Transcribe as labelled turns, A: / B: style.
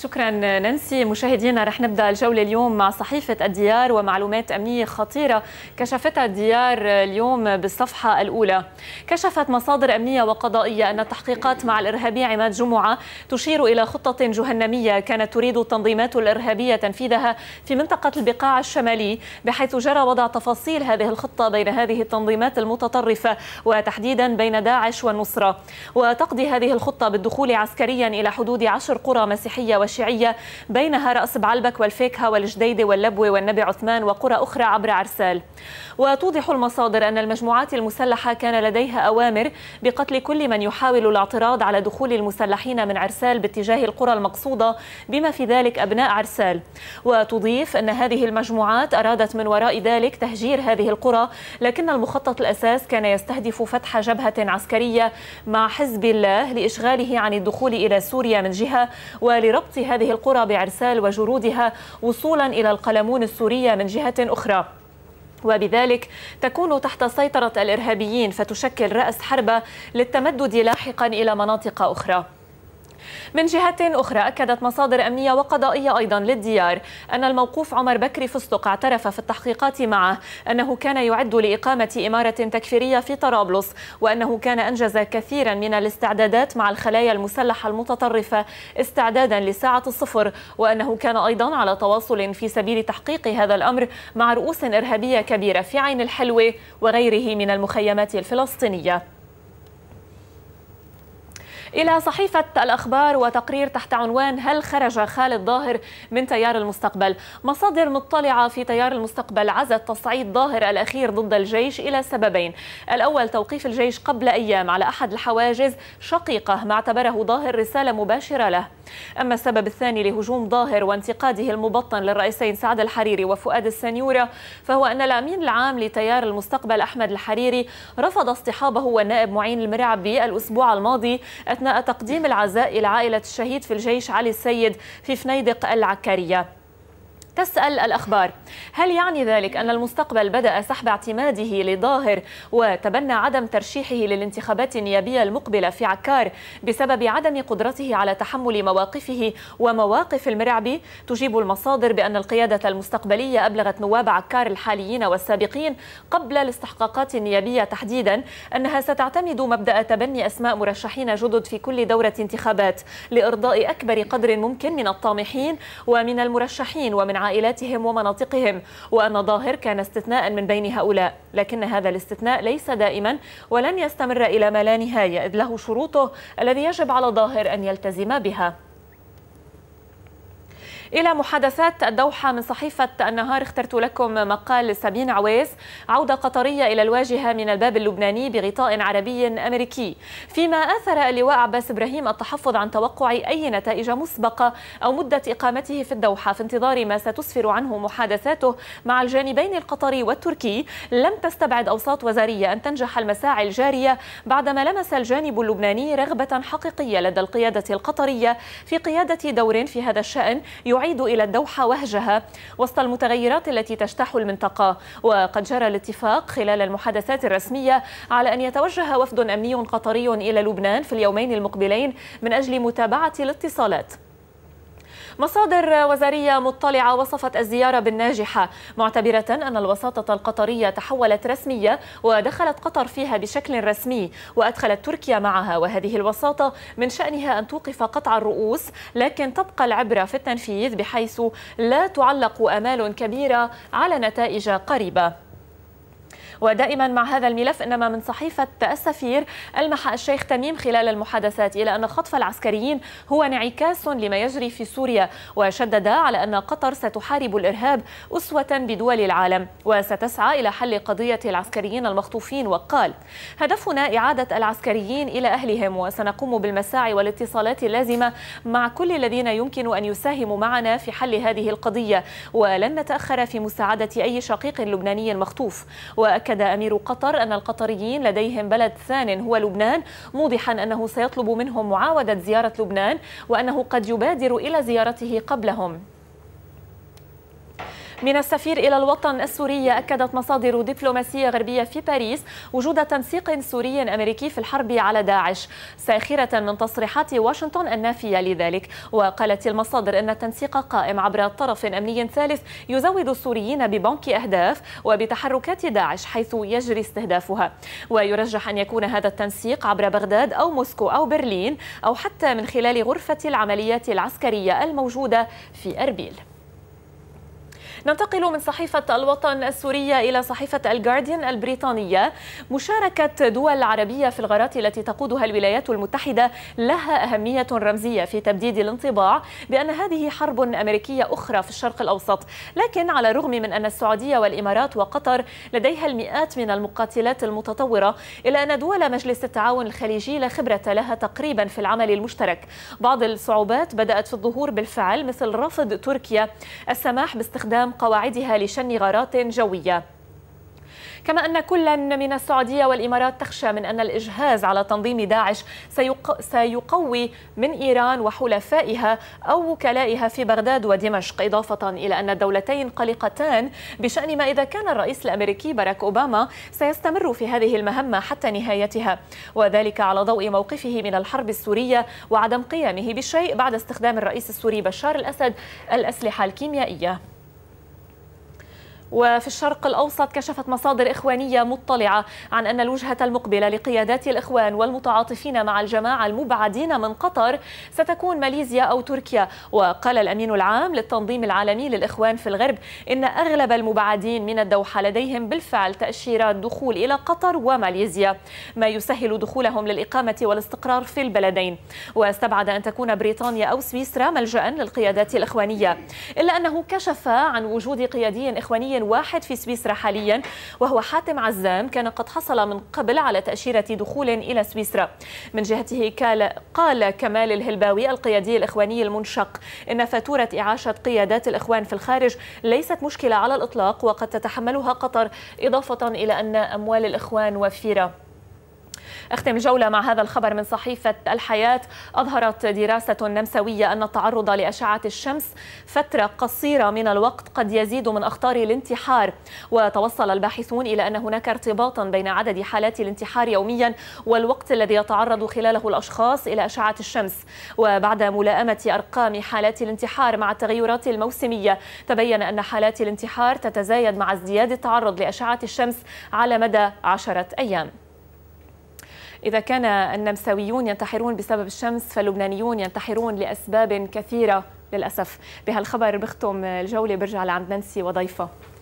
A: شكرا نانسي مشاهدينا رح نبدا الجوله اليوم مع صحيفه الديار ومعلومات امنيه خطيره كشفتها الديار اليوم بالصفحه الاولى كشفت مصادر امنيه وقضائيه ان التحقيقات مع الارهابي عماد جمعه تشير الى خطه جهنميه كانت تريد التنظيمات الارهابيه تنفيذها في منطقه البقاع الشمالي بحيث جرى وضع تفاصيل هذه الخطه بين هذه التنظيمات المتطرفه وتحديدا بين داعش والنصره وتقضي هذه الخطه بالدخول عسكريا الى حدود عشر قرى مسيحيه وشيعية بينها رأس بعلبك والفيكهة والجديدة واللبوة والنبي عثمان وقرى أخرى عبر عرسال وتوضح المصادر أن المجموعات المسلحة كان لديها أوامر بقتل كل من يحاول الاعتراض على دخول المسلحين من عرسال باتجاه القرى المقصودة بما في ذلك أبناء عرسال وتضيف أن هذه المجموعات أرادت من وراء ذلك تهجير هذه القرى لكن المخطط الأساس كان يستهدف فتح جبهة عسكرية مع حزب الله لإشغاله عن الدخول إلى سوريا من جهة ولربط ضبط هذه القرى بعرسال وجرودها وصولا إلى القلمون السورية من جهة أخرى وبذلك تكون تحت سيطرة الإرهابيين فتشكل رأس حربة للتمدد لاحقا إلى مناطق أخرى من جهة أخرى أكدت مصادر أمنية وقضائية أيضا للديار أن الموقوف عمر بكري فستق اعترف في التحقيقات معه أنه كان يعد لإقامة إمارة تكفيرية في طرابلس وأنه كان أنجز كثيرا من الاستعدادات مع الخلايا المسلحة المتطرفة استعدادا لساعة الصفر وأنه كان أيضا على تواصل في سبيل تحقيق هذا الأمر مع رؤوس إرهابية كبيرة في عين الحلوة وغيره من المخيمات الفلسطينية إلى صحيفة الأخبار وتقرير تحت عنوان هل خرج خالد ظاهر من تيار المستقبل مصادر مطلعة في تيار المستقبل عزت تصعيد ظاهر الأخير ضد الجيش إلى سببين الأول توقيف الجيش قبل أيام على أحد الحواجز شقيقة ما اعتبره ظاهر رسالة مباشرة له أما السبب الثاني لهجوم ظاهر وانتقاده المبطن للرئيسين سعد الحريري وفؤاد السنيورة فهو أن الأمين العام لتيار المستقبل أحمد الحريري رفض اصطحابه والنائب معين المرعبي الأسبوع الماضي أثناء تقديم العزاء إلى عائلة الشهيد في الجيش علي السيد في فنيدق العكارية تسأل الأخبار هل يعني ذلك أن المستقبل بدأ سحب اعتماده لظاهر وتبنى عدم ترشيحه للانتخابات النيابية المقبلة في عكار بسبب عدم قدرته على تحمل مواقفه ومواقف المرعبي تجيب المصادر بأن القيادة المستقبلية أبلغت نواب عكار الحاليين والسابقين قبل الاستحقاقات النيابية تحديدا أنها ستعتمد مبدأ تبني أسماء مرشحين جدد في كل دورة انتخابات لإرضاء أكبر قدر ممكن من الطامحين ومن المرشحين ومن عائلاتهم ومناطقهم وأن ظاهر كان استثناء من بين هؤلاء لكن هذا الاستثناء ليس دائما ولن يستمر إلى ما لا نهاية إذ له شروطه الذي يجب على ظاهر أن يلتزم بها إلى محادثات الدوحة من صحيفة النهار اخترت لكم مقال سابين عويس عودة قطرية إلى الواجهة من الباب اللبناني بغطاء عربي أمريكي فيما آثر اللواء عباس إبراهيم التحفظ عن توقع أي نتائج مسبقة أو مدة إقامته في الدوحة في انتظار ما ستسفر عنه محادثاته مع الجانبين القطري والتركي لم تستبعد أوساط وزارية أن تنجح المساعي الجارية بعدما لمس الجانب اللبناني رغبة حقيقية لدى القيادة القطرية في قيادة دور في هذا الشأن يعيد إلى الدوحة وهجها وسط المتغيرات التي تجتاح المنطقة وقد جرى الاتفاق خلال المحادثات الرسمية على أن يتوجه وفد أمني قطري إلى لبنان في اليومين المقبلين من أجل متابعة الاتصالات مصادر وزارية مطلعة وصفت الزيارة بالناجحة معتبرة أن الوساطة القطرية تحولت رسمية ودخلت قطر فيها بشكل رسمي وأدخلت تركيا معها وهذه الوساطة من شأنها أن توقف قطع الرؤوس لكن تبقى العبرة في التنفيذ بحيث لا تعلق آمال كبيرة على نتائج قريبة ودائما مع هذا الملف إنما من صحيفة السفير ألمح الشيخ تميم خلال المحادثات إلى أن خطف العسكريين هو انعكاس لما يجري في سوريا وشدد على أن قطر ستحارب الإرهاب أسوة بدول العالم وستسعى إلى حل قضية العسكريين المخطوفين وقال هدفنا إعادة العسكريين إلى أهلهم وسنقوم بالمساعي والاتصالات اللازمة مع كل الذين يمكن أن يساهموا معنا في حل هذه القضية ولن نتأخر في مساعدة أي شقيق لبناني مخطوف وأكد أكد أمير قطر أن القطريين لديهم بلد ثان هو لبنان موضحا أنه سيطلب منهم معاودة زيارة لبنان وأنه قد يبادر إلى زيارته قبلهم من السفير إلى الوطن السوري أكدت مصادر دبلوماسية غربية في باريس وجود تنسيق سوري أمريكي في الحرب على داعش ساخرة من تصريحات واشنطن النافية لذلك وقالت المصادر أن التنسيق قائم عبر طرف أمني ثالث يزود السوريين ببنك أهداف وبتحركات داعش حيث يجري استهدافها ويرجح أن يكون هذا التنسيق عبر بغداد أو موسكو أو برلين أو حتى من خلال غرفة العمليات العسكرية الموجودة في أربيل ننتقل من صحيفة الوطن السورية إلى صحيفة الجارديان البريطانية مشاركة دول عربية في الغارات التي تقودها الولايات المتحدة لها أهمية رمزية في تبديد الانطباع بأن هذه حرب أمريكية أخرى في الشرق الأوسط لكن على الرغم من أن السعودية والإمارات وقطر لديها المئات من المقاتلات المتطورة إلا أن دول مجلس التعاون الخليجي لا خبرة لها تقريبا في العمل المشترك بعض الصعوبات بدأت في الظهور بالفعل مثل رفض تركيا السماح باستخدام قواعدها لشن غارات جوية كما أن كل من السعودية والإمارات تخشى من أن الإجهاز على تنظيم داعش سيق... سيقوي من إيران وحلفائها أو وكلائها في بغداد ودمشق إضافة إلى أن الدولتين قلقتان بشأن ما إذا كان الرئيس الأمريكي باراك أوباما سيستمر في هذه المهمة حتى نهايتها وذلك على ضوء موقفه من الحرب السورية وعدم قيامه بشيء بعد استخدام الرئيس السوري بشار الأسد الأسلحة الكيميائية وفي الشرق الأوسط كشفت مصادر إخوانية مطلعة عن أن الوجهة المقبلة لقيادات الإخوان والمتعاطفين مع الجماعة المبعدين من قطر ستكون ماليزيا أو تركيا وقال الأمين العام للتنظيم العالمي للإخوان في الغرب إن أغلب المبعدين من الدوحة لديهم بالفعل تأشيرات دخول إلى قطر وماليزيا ما يسهل دخولهم للإقامة والاستقرار في البلدين واستبعد أن تكون بريطانيا أو سويسرا ملجأ للقيادات الإخوانية إلا أنه كشف عن وجود قيادي إخواني واحد في سويسرا حاليا وهو حاتم عزام كان قد حصل من قبل على تأشيرة دخول إلى سويسرا من جهته قال كمال الهلباوي القيادي الإخواني المنشق إن فاتورة إعاشة قيادات الإخوان في الخارج ليست مشكلة على الإطلاق وقد تتحملها قطر إضافة إلى أن أموال الإخوان وفيرة أختم الجولة مع هذا الخبر من صحيفة الحياة أظهرت دراسة نمساوية أن التعرض لأشعة الشمس فترة قصيرة من الوقت قد يزيد من أخطار الانتحار وتوصل الباحثون إلى أن هناك ارتباطا بين عدد حالات الانتحار يوميا والوقت الذي يتعرض خلاله الأشخاص إلى أشعة الشمس وبعد ملائمة أرقام حالات الانتحار مع التغيرات الموسمية تبين أن حالات الانتحار تتزايد مع ازدياد التعرض لأشعة الشمس على مدى عشرة أيام إذا كان النمساويون ينتحرون بسبب الشمس فاللبنانيون ينتحرون لأسباب كثيرة للأسف بهالخبر بختم الجولة برجع لعند نانسي وضيفة